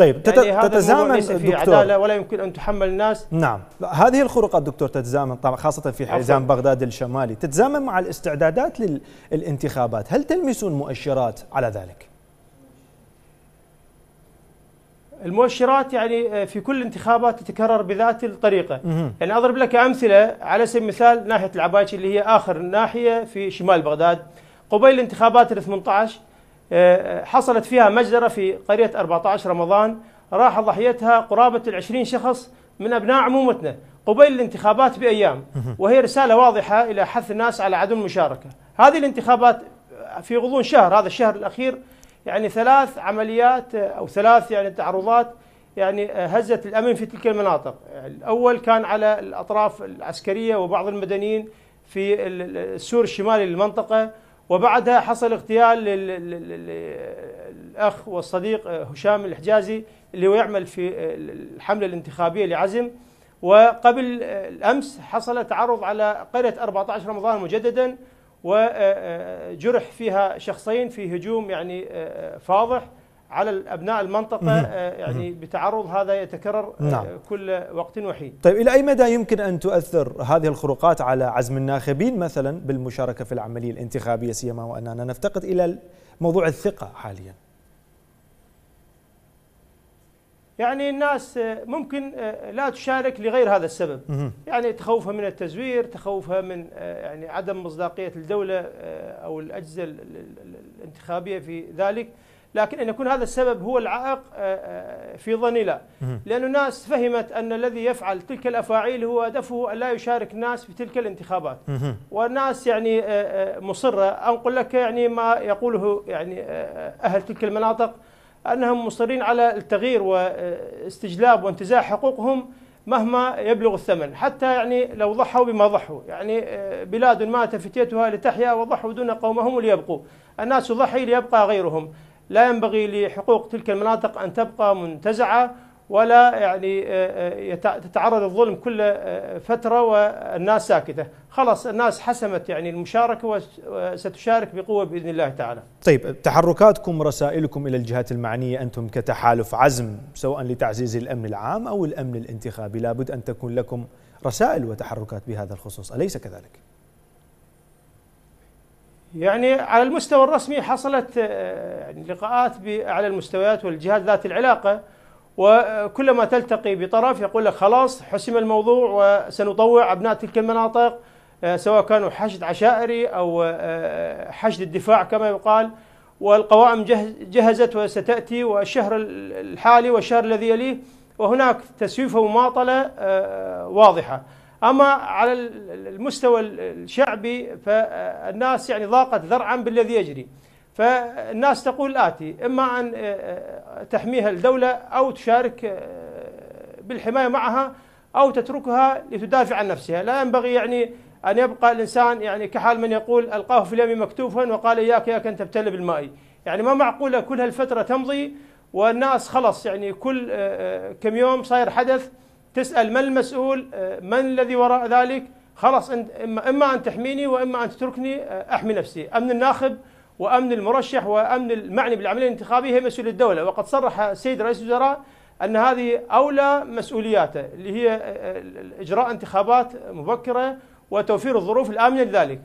طيب يعني تت... يعني تتزامن ليس فيه عداله ولا يمكن ان تحمل الناس نعم هذه الخروقات دكتور تتزامن طبعا خاصه في حزام بغداد الشمالي تتزامن مع الاستعدادات للانتخابات هل تلمسون مؤشرات على ذلك المؤشرات يعني آه، في كل الانتخابات تتكرر بذات الطريقه يعني اضرب لك امثله على سبيل المثال ناحيه العبايش اللي هي اخر ناحيه في شمال بغداد قبيل الانتخابات ال 18 حصلت فيها مجزرة في قرية 14 رمضان راح ضحيتها قرابة العشرين شخص من أبناء عمومتنا قبيل الانتخابات بأيام وهي رسالة واضحة إلى حث الناس على عدم المشاركة هذه الانتخابات في غضون شهر هذا الشهر الأخير يعني ثلاث عمليات أو ثلاث يعني تعرضات يعني هزت الأمن في تلك المناطق الأول كان على الأطراف العسكرية وبعض المدنيين في السور الشمالي للمنطقة وبعدها حصل اغتيال الأخ والصديق آه، هشام الحجازي اللي هو يعمل في آه، الحملة الانتخابية لعزم وقبل آه، الأمس حصل تعرض على قرية 14 رمضان مجددا وجرح فيها شخصين في هجوم يعني فاضح على ابناء المنطقه آه، يعني بتعرض هذا يتكرر آه، نعم. كل وقت وحين. طيب الى اي مدى يمكن ان تؤثر هذه الخروقات على عزم الناخبين مثلا بالمشاركه في العمليه الانتخابيه سيما واننا نفتقد الى موضوع الثقه حاليا. يعني الناس آه، ممكن لا تشارك لغير هذا السبب يعني تخوفها من التزوير تخوفها من يعني عدم مصداقية الدولة أو الأجهزة الانتخابية في ذلك لكن ان يكون هذا السبب هو العائق آه، آه، في ظني لا لأن الناس فهمت ان الذي يفعل تلك الافاعيل هو هدفه ان لا يشارك الناس في تلك الانتخابات والناس يعني آه، مصره انقل لك يعني ما يقوله يعني اهل تلك المناطق انهم مصرين على التغيير واستجلاب وانتزاع حقوقهم مهما يبلغ الثمن حتى يعني لو ضحوا بما ضحوا يعني بلاد مات فتيتها لتحيا وضحوا دون قومهم ليبقوا الناس ضحي ليبقى غيرهم لا ينبغي لحقوق تلك المناطق أن تبقى منتزعة ولا يعني آه، آه، تتعرض الظلم كل آه، فترة والناس ساكتة خلاص الناس حسمت يعني المشاركة وستشارك بقوة بإذن الله تعالى طيب تحركاتكم رسائلكم إلى الجهات المعنية أنتم كتحالف عزم سواء لتعزيز الأمن العام أو الأمن الانتخابي لابد أن تكون لكم رسائل وتحركات بهذا الخصوص أليس كذلك؟ يعني على المستوى الرسمي حصلت آه، يعني لقاءات على المستويات والجهات ذات العلاقة وكلما تلتقي بطرف يقول لك خلاص حسم الموضوع وسنطوع أبناء تلك المناطق آه، سواء كانوا حشد عشائري أو آه، حشد الدفاع كما يقال والقوائم جهزت وستأتي والشهر الحالي والشهر الذي يليه وهناك تسويف ومماطلة واضحة اما على المستوى الشعبي فالناس يعني ضاقت ذرعا بالذي يجري فالناس تقول الاتي اما ان آه، آه، تحميها الدوله او تشارك آه، بالحمايه معها او تتركها لتدافع عن نفسها، لا ينبغي يعني ان يبقى الانسان يعني كحال من يقول القاه في اليم مكتوفا وقال اياك اياك ان تبتل بالماء، يعني ما معقوله كل هالفتره تمضي والناس خلص يعني كل كم يوم صاير حدث تسأل من المسؤول آه، من الذي وراء ذلك خلاص إما أن تحميني وإما أن تتركني آه، أحمي نفسي أمن الناخب وأمن المرشح وأمن المعني بالعملية الانتخابية هي مسؤولية الدولة وقد صرح السيد رئيس الوزراء أن هذه أولى مسؤولياته اللي هي آه، إجراء انتخابات مبكرة وتوفير الظروف الآمنة لذلك